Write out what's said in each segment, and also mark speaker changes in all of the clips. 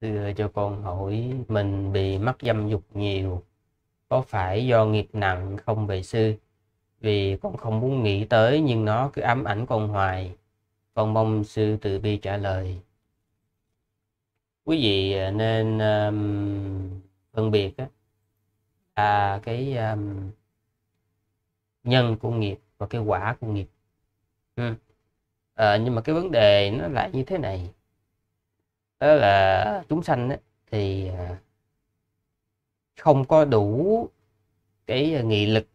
Speaker 1: Thưa cho con hỏi mình bị mắc dâm dục nhiều có phải do nghiệp nặng không về sư vì con không muốn nghĩ tới nhưng nó cứ ám ảnh con hoài con mong sư từ bi trả lời quý vị à, nên um, phân biệt á, à, cái um, nhân của nghiệp và cái quả của nghiệp ừ. à, ờ, nhưng mà cái vấn đề nó lại như thế này đó là chúng ờ. sanh ấy, thì à, không có đủ cái nghị lực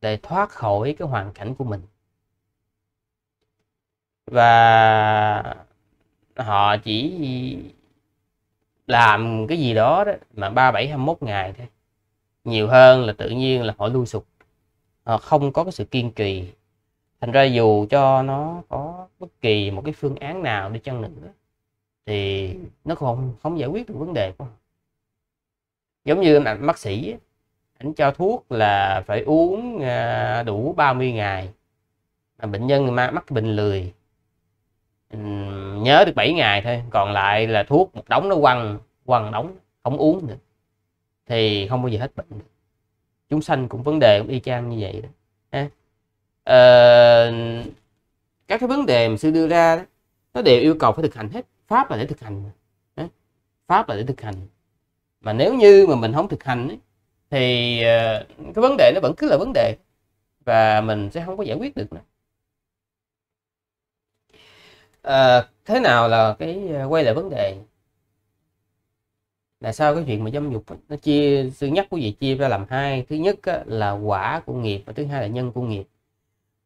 Speaker 1: để thoát khỏi cái hoàn cảnh của mình và họ chỉ làm cái gì đó, đó mà ba bảy hai ngày thôi nhiều hơn là tự nhiên là họ lui sụp họ không có cái sự kiên trì thành ra dù cho nó có bất kỳ một cái phương án nào đi chăng nữa thì nó không không giải quyết được vấn đề của giống như anh bác sĩ anh cho thuốc là phải uống à, đủ 30 ngày mà bệnh nhân mà mắc bệnh lười nhớ được 7 ngày thôi còn lại là thuốc một đống nó quăng quăng đóng không uống nữa thì không bao giờ hết bệnh chúng sanh cũng vấn đề cũng y chang như vậy đó ha. Ờ, các cái vấn đề mà sư đưa ra đó, nó đều yêu cầu phải thực hành hết pháp là để thực hành pháp là để thực hành mà nếu như mà mình không thực hành ấy, thì ờ, cái vấn đề nó vẫn cứ là vấn đề và mình sẽ không có giải quyết được nữa à, thế nào là cái ờ, quay lại vấn đề là sao cái chuyện mà dâm dục nó chia sư nhất của vị chia ra làm hai thứ nhất là quả của nghiệp và thứ hai là nhân của nghiệp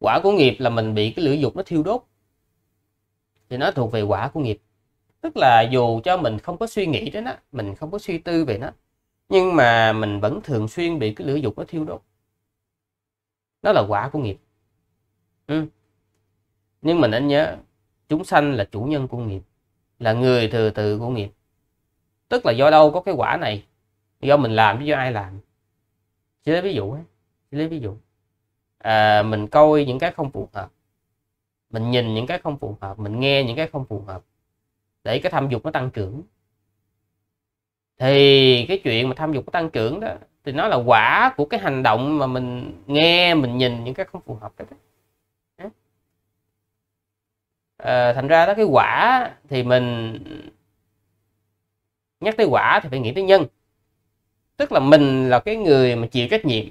Speaker 1: quả của nghiệp là mình bị cái lửa dục nó thiêu đốt thì nó thuộc về quả của nghiệp tức là dù cho mình không có suy nghĩ đến nó mình không có suy tư về nó nhưng mà mình vẫn thường xuyên bị cái lửa dục nó thiêu đốt Nó là quả của nghiệp ừ. nhưng mình nên nhớ chúng sanh là chủ nhân của nghiệp là người thừa tự của nghiệp tức là do đâu có cái quả này do mình làm chứ do ai làm chỉ lấy ví dụ chỉ lấy ví dụ à, mình coi những cái không phù hợp mình nhìn những cái không phù hợp mình nghe những cái không phù hợp để cái tham dục nó tăng trưởng thì cái chuyện mà tham dục nó tăng trưởng đó thì nó là quả của cái hành động mà mình nghe mình nhìn những cái không phù hợp đó, đó. À, ờ, thành ra đó cái quả thì mình nhắc tới quả thì phải nghĩ tới nhân tức là mình là cái người mà chịu trách nhiệm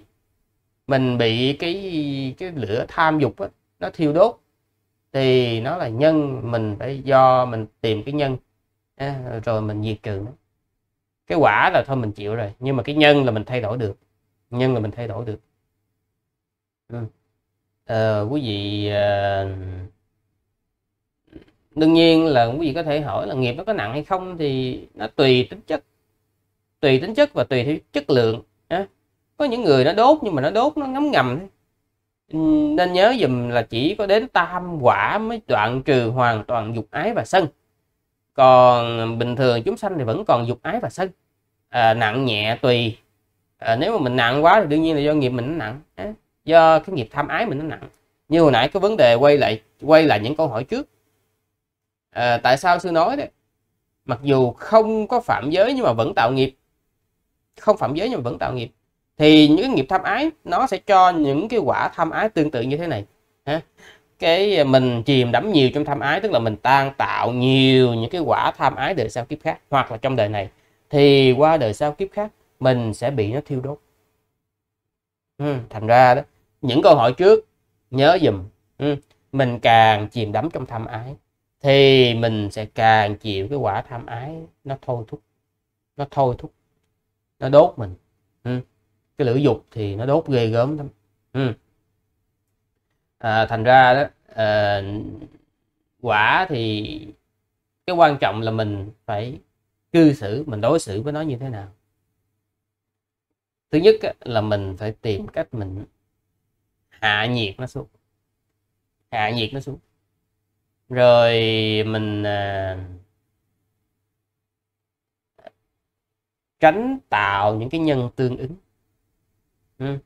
Speaker 1: mình bị cái cái lửa tham dục đó, nó thiêu đốt thì nó là nhân mình phải do mình tìm cái nhân à, rồi mình diệt trừ nó cái quả là thôi mình chịu rồi nhưng mà cái nhân là mình thay đổi được nhân là mình thay đổi được ừ. ờ, quý vị à, đương nhiên là quý vị có thể hỏi là nghiệp nó có nặng hay không thì nó tùy tính chất tùy tính chất và tùy theo chất lượng à, có những người nó đốt nhưng mà nó đốt nó ngấm ngầm Ừ, nên nhớ dùm là chỉ có đến tam quả mới đoạn trừ hoàn toàn dục ái và sân còn ừ, bình thường chúng sanh thì vẫn còn dục ái và sân à, nặng nhẹ tùy à, nếu mà mình nặng quá thì đương nhiên là do nghiệp mình nó nặng à, do cái nghiệp tham ái mình nó nặng như hồi nãy cái vấn đề quay lại quay lại những câu hỏi trước à, tại sao sư nói đấy mặc dù không có phạm giới nhưng mà vẫn tạo nghiệp không phạm giới nhưng mà vẫn tạo nghiệp thì những cái nghiệp tham ái nó sẽ cho những cái quả tham ái tương tự như thế này ha? cái à, mình chìm đắm nhiều trong tham ái tức là mình tan tạo nhiều những cái quả tham ái đời sau kiếp khác hoặc là trong đời này thì qua đời sau kiếp khác mình sẽ bị nó thiêu đốt ừ, thành ra đó những câu hỏi trước nhớ dùm ừ, mình càng chìm đắm trong tham ái thì mình sẽ càng chịu cái quả tham ái nó thôi thúc nó thôi thúc nó đốt mình ừ cái lửa dục thì nó đốt ghê gớm lắm ừ. à, thành ra đó à, quả thì cái quan trọng là mình phải cư xử mình đối xử với nó như thế nào thứ nhất là mình phải tìm cách mình hạ nhiệt nó xuống hạ nhiệt nó xuống rồi mình à, tránh tạo những cái nhân tương ứng ừ.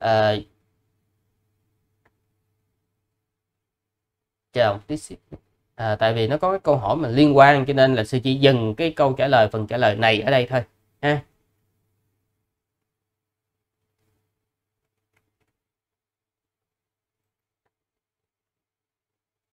Speaker 1: à, chờ một tí xíu à, tại vì nó có cái câu hỏi mà liên quan cho nên là sư chỉ dừng cái câu trả lời phần trả lời này ở đây thôi ha